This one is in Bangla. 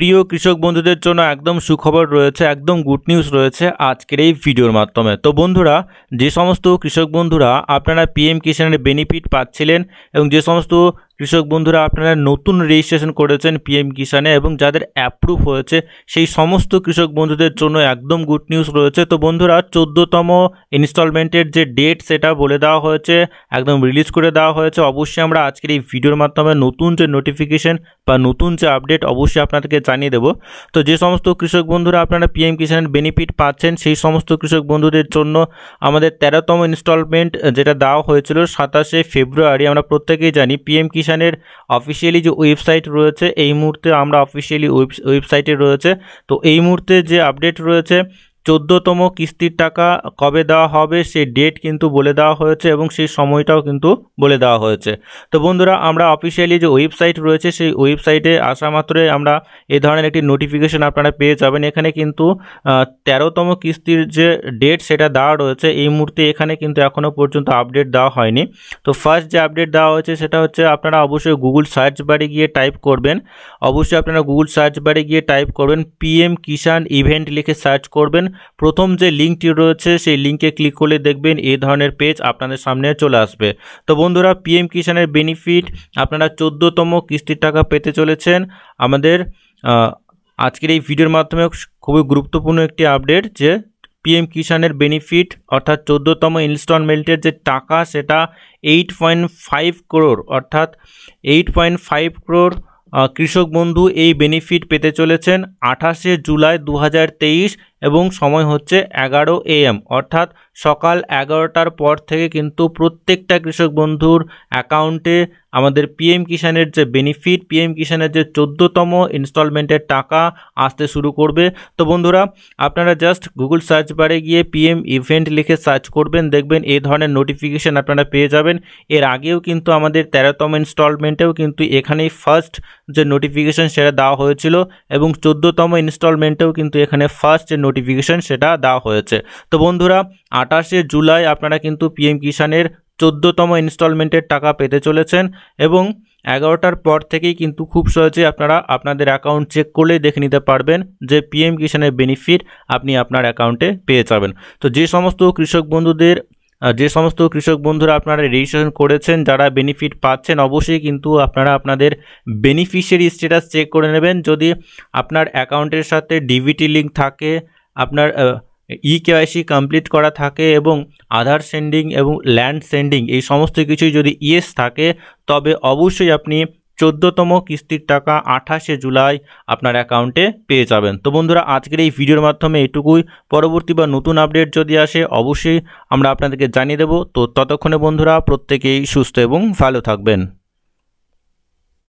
প্রিয় কৃষক বন্ধুদের জন্য একদম সুখবর রয়েছে একদম গুড নিউজ রয়েছে আজকের এই ভিডিওর মাধ্যমে তো বন্ধুরা যে সমস্ত কৃষক বন্ধুরা আপনারা পিএম কিষাণের বেনিফিট পাচ্ছিলেন এবং যে সমস্ত কৃষক বন্ধুরা আপনারা নতুন রেজিস্ট্রেশন করেছেন পিএম কিষানে এবং যাদের অ্যাপ্রুভ হয়েছে সেই সমস্ত কৃষক বন্ধুদের জন্য একদম গুড নিউজ রয়েছে তো বন্ধুরা চোদ্দোতম ইনস্টলমেন্টের যে ডেট সেটা বলে দেওয়া হয়েছে একদম রিলিজ করে দেওয়া হয়েছে অবশ্যই আমরা আজকের এই ভিডিওর মাধ্যমে নতুন যে নোটিফিকেশন বা নতুন যে আপডেট অবশ্যই আপনাদেরকে জানিয়ে দেবো তো যে সমস্ত কৃষক বন্ধুরা আপনারা পিএম কিষানের বেনিফিট পাচ্ছেন সেই সমস্ত কৃষক বন্ধুদের জন্য আমাদের তেরোতম ইনস্টলমেন্ট যেটা দেওয়া হয়েছিল সাতাশে ফেব্রুয়ারি আমরা প্রত্যেকেই জানি পিএম কিষান কমিশনের অফিসিয়ালি যে ওয়েবসাইট রয়েছে এই মুহূর্তে আমরা অফিসিয়ালি ওয়েবসাইটে রয়েছে তো এই মুহূর্তে যে আপডেট রয়েছে চোদ্দোতম কিস্তির টাকা কবে দেওয়া হবে সেই ডেট কিন্তু বলে দেওয়া হয়েছে এবং সেই সময়টাও কিন্তু বলে দেওয়া হয়েছে তো বন্ধুরা আমরা অফিসিয়ালি যে ওয়েবসাইট রয়েছে সেই ওয়েবসাইটে আসা মাত্রই আমরা এ ধরনের একটি নোটিফিকেশন আপনারা পেয়ে যাবেন এখানে কিন্তু তেরোতম কিস্তির যে ডেট সেটা দেওয়া রয়েছে এই মুহূর্তে এখানে কিন্তু এখনও পর্যন্ত আপডেট দেওয়া হয়নি তো ফার্স্ট যে আপডেট দেওয়া হয়েছে সেটা হচ্ছে আপনারা অবশ্যই গুগল সার্চ বারে গিয়ে টাইপ করবেন অবশ্যই আপনারা গুগল সার্চ বারে গিয়ে টাইপ করবেন পিএম কিষাণ ইভেন্ট লিখে সার্চ করবেন প্রথম যে লিঙ্কটি রয়েছে সেই লিঙ্কে ক্লিক করলে দেখবেন এই ধরনের পেজ আপনাদের সামনে চলে আসবে তো বন্ধুরা পিএম কিষানের বেনিফিট আপনারা চোদ্দোতম কিস্তির টাকা পেতে চলেছেন আমাদের আজকের এই ভিডিওর মাধ্যমে খুবই গুরুত্বপূর্ণ একটি আপডেট যে পিএম কিষানের বেনিফিট অর্থাৎ চোদ্দোতম ইনস্টলমেন্টের যে টাকা সেটা এইট পয়েন্ট ফাইভ ক্রোর অর্থাৎ এইট পয়েন্ট ফাইভ ক্রোর কৃষক বন্ধু এই বেনিফিট পেতে চলেছেন আঠাশে জুলাই দু হাজার তেইশ এবং সময় হচ্ছে এগারো এএম অর্থাৎ সকাল এগারোটার পর থেকে কিন্তু প্রত্যেকটা কৃষক বন্ধুর অ্যাকাউন্টে আমাদের পিএম কিষানের যে বেনিফিট পিএম কিষানের যে চোদ্দোতম ইনস্টলমেন্টের টাকা আসতে শুরু করবে তো বন্ধুরা আপনারা জাস্ট গুগল সার্চ বারে গিয়ে পিএম ইভেন্ট লিখে সার্চ করবেন দেখবেন এই ধরনের নোটিফিকেশান আপনারা পেয়ে যাবেন এর আগেও কিন্তু আমাদের তেরোতম ইনস্টলমেন্টেও কিন্তু এখানেই ফার্স্ট যে নোটিফিকেশান সেটা দেওয়া হয়েছিল এবং চোদ্দোতম ইনস্টলমেন্টেও কিন্তু এখানে ফার্স্ট যে নোটিফিকেশান সেটা দেওয়া হয়েছে তো বন্ধুরা আঠাশে জুলাই আপনারা কিন্তু পিএম কিষানের চোদ্দোতম ইনস্টলমেন্টের টাকা পেতে চলেছেন এবং এগারোটার পর থেকেই কিন্তু খুব সহজেই আপনারা আপনাদের অ্যাকাউন্ট চেক করলেই দেখে নিতে পারবেন যে পিএম কিষানের বেনিফিট আপনি আপনার অ্যাকাউন্টে পেয়ে যাবেন তো যে সমস্ত কৃষক বন্ধুদের যে সমস্ত কৃষক বন্ধুরা আপনারা রেজিস্ট্রেশন করেছেন যারা বেনিফিট পাচ্ছেন অবশ্যই কিন্তু আপনারা আপনাদের বেনিফিশিয়ারি স্ট্যাটাস চেক করে নেবেন যদি আপনার অ্যাকাউন্টের সাথে ডিবিটি লিঙ্ক থাকে আপনার ই কেওয়াইসি কমপ্লিট করা থাকে এবং আধার সেন্ডিং এবং ল্যান্ড সেন্ডিং এই সমস্ত কিছুই যদি ইয়েস থাকে তবে অবশ্যই আপনি চোদ্দোতম কিস্তির টাকা আঠাশে জুলাই আপনার অ্যাকাউন্টে পেয়ে যাবেন তো বন্ধুরা আজকের এই ভিডিওর মাধ্যমে এটুকুই পরবর্তী বা নতুন আপডেট যদি আসে অবশ্যই আমরা আপনাদেরকে জানিয়ে দেব তো ততক্ষণে বন্ধুরা প্রত্যেকেই সুস্থ এবং ভালো থাকবেন